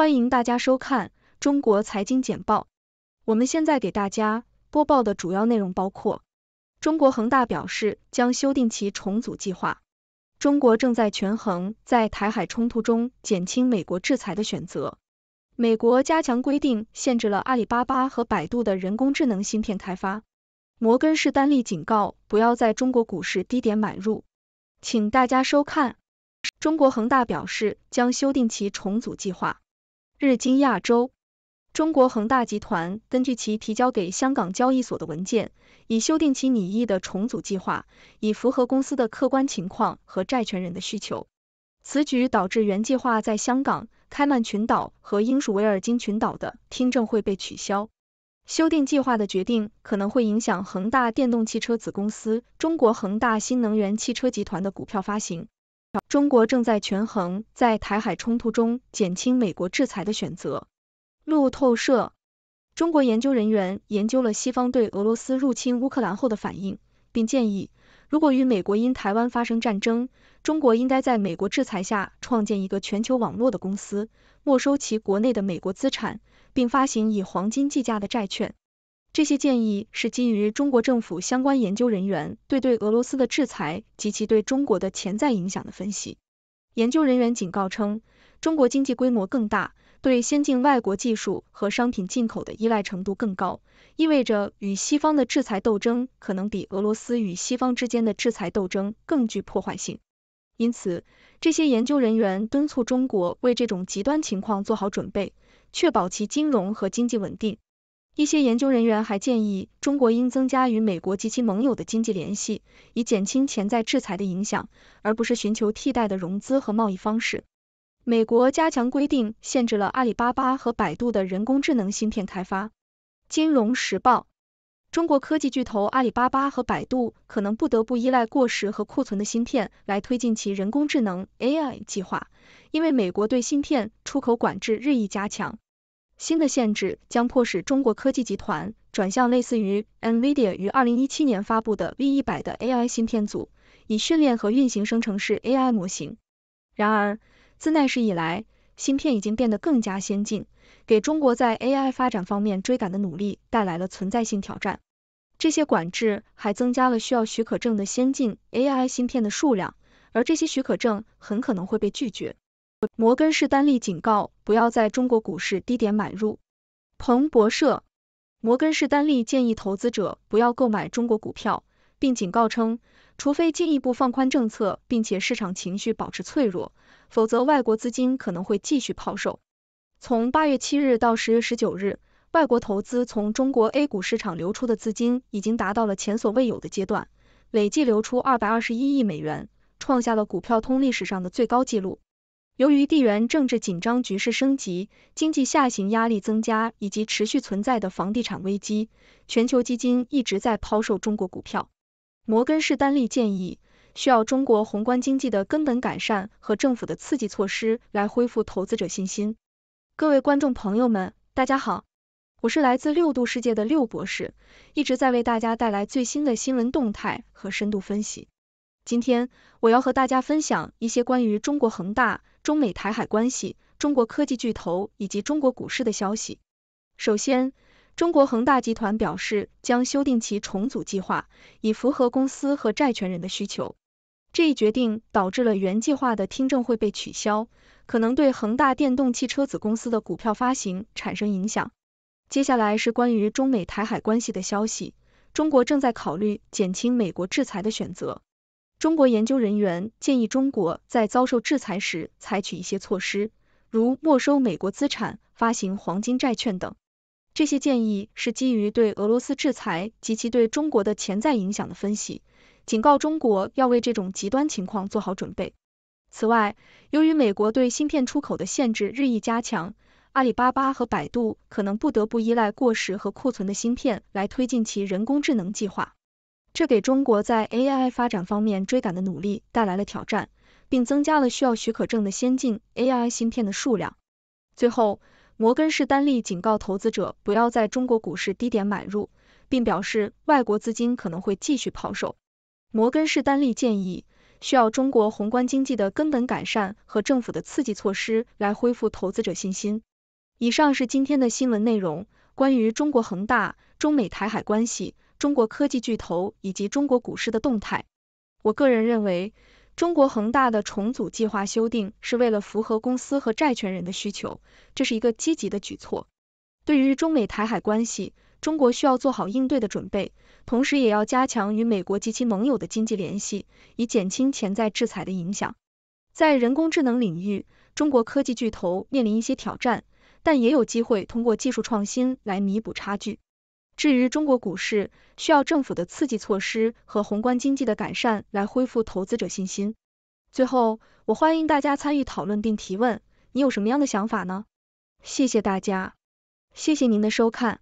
欢迎大家收看中国财经简报。我们现在给大家播报的主要内容包括：中国恒大表示将修订其重组计划；中国正在权衡在台海冲突中减轻美国制裁的选择；美国加强规定限制了阿里巴巴和百度的人工智能芯片开发；摩根士丹利警告不要在中国股市低点买入。请大家收看。中国恒大表示将修订其重组计划。日经亚洲，中国恒大集团根据其提交给香港交易所的文件，已修订其拟议的重组计划，以符合公司的客观情况和债权人的需求。此举导致原计划在香港、开曼群岛和英属维尔京群岛的听证会被取消。修订计划的决定可能会影响恒大电动汽车子公司中国恒大新能源汽车集团的股票发行。中国正在权衡在台海冲突中减轻美国制裁的选择。路透社，中国研究人员研究了西方对俄罗斯入侵乌克兰后的反应，并建议，如果与美国因台湾发生战争，中国应该在美国制裁下创建一个全球网络的公司，没收其国内的美国资产，并发行以黄金计价的债券。这些建议是基于中国政府相关研究人员对对俄罗斯的制裁及其对中国的潜在影响的分析。研究人员警告称，中国经济规模更大，对先进外国技术和商品进口的依赖程度更高，意味着与西方的制裁斗争可能比俄罗斯与西方之间的制裁斗争更具破坏性。因此，这些研究人员敦促中国为这种极端情况做好准备，确保其金融和经济稳定。一些研究人员还建议，中国应增加与美国及其盟友的经济联系，以减轻潜在制裁的影响，而不是寻求替代的融资和贸易方式。美国加强规定，限制了阿里巴巴和百度的人工智能芯片开发。金融时报：中国科技巨头阿里巴巴和百度可能不得不依赖过时和库存的芯片来推进其人工智能 AI 计划，因为美国对芯片出口管制日益加强。新的限制将迫使中国科技集团转向类似于 Nvidia 于二零一七年发布的 V 一百的 AI 芯片组，以训练和运行生成式 AI 模型。然而，自那时以来，芯片已经变得更加先进，给中国在 AI 发展方面追赶的努力带来了存在性挑战。这些管制还增加了需要许可证的先进 AI 芯片的数量，而这些许可证很可能会被拒绝。摩根士丹利警告不要在中国股市低点买入。彭博社，摩根士丹利建议投资者不要购买中国股票，并警告称，除非进一步放宽政策，并且市场情绪保持脆弱，否则外国资金可能会继续抛售。从八月七日到十月十九日，外国投资从中国 A 股市场流出的资金已经达到了前所未有的阶段，累计流出二百二十一亿美元，创下了股票通历史上的最高纪录。由于地缘政治紧张局势升级、经济下行压力增加以及持续存在的房地产危机，全球基金一直在抛售中国股票。摩根士丹利建议需要中国宏观经济的根本改善和政府的刺激措施来恢复投资者信心。各位观众朋友们，大家好，我是来自六度世界的六博士，一直在为大家带来最新的新闻动态和深度分析。今天我要和大家分享一些关于中国恒大。中美台海关系、中国科技巨头以及中国股市的消息。首先，中国恒大集团表示将修订其重组计划，以符合公司和债权人的需求。这一决定导致了原计划的听证会被取消，可能对恒大电动汽车子公司的股票发行产生影响。接下来是关于中美台海关系的消息，中国正在考虑减轻美国制裁的选择。中国研究人员建议中国在遭受制裁时采取一些措施，如没收美国资产、发行黄金债券等。这些建议是基于对俄罗斯制裁及其对中国的潜在影响的分析，警告中国要为这种极端情况做好准备。此外，由于美国对芯片出口的限制日益加强，阿里巴巴和百度可能不得不依赖过时和库存的芯片来推进其人工智能计划。这给中国在 AI 发展方面追赶的努力带来了挑战，并增加了需要许可证的先进 AI 芯片的数量。最后，摩根士丹利警告投资者不要在中国股市低点买入，并表示外国资金可能会继续抛售。摩根士丹利建议需要中国宏观经济的根本改善和政府的刺激措施来恢复投资者信心。以上是今天的新闻内容，关于中国恒大、中美台海关系。中国科技巨头以及中国股市的动态，我个人认为，中国恒大的重组计划修订是为了符合公司和债权人的需求，这是一个积极的举措。对于中美台海关系，中国需要做好应对的准备，同时也要加强与美国及其盟友的经济联系，以减轻潜在制裁的影响。在人工智能领域，中国科技巨头面临一些挑战，但也有机会通过技术创新来弥补差距。至于中国股市，需要政府的刺激措施和宏观经济的改善来恢复投资者信心。最后，我欢迎大家参与讨论并提问，你有什么样的想法呢？谢谢大家，谢谢您的收看。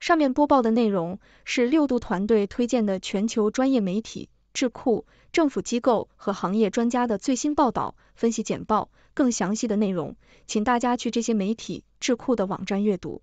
上面播报的内容是六度团队推荐的全球专业媒体、智库、政府机构和行业专家的最新报道、分析简报。更详细的内容，请大家去这些媒体、智库的网站阅读。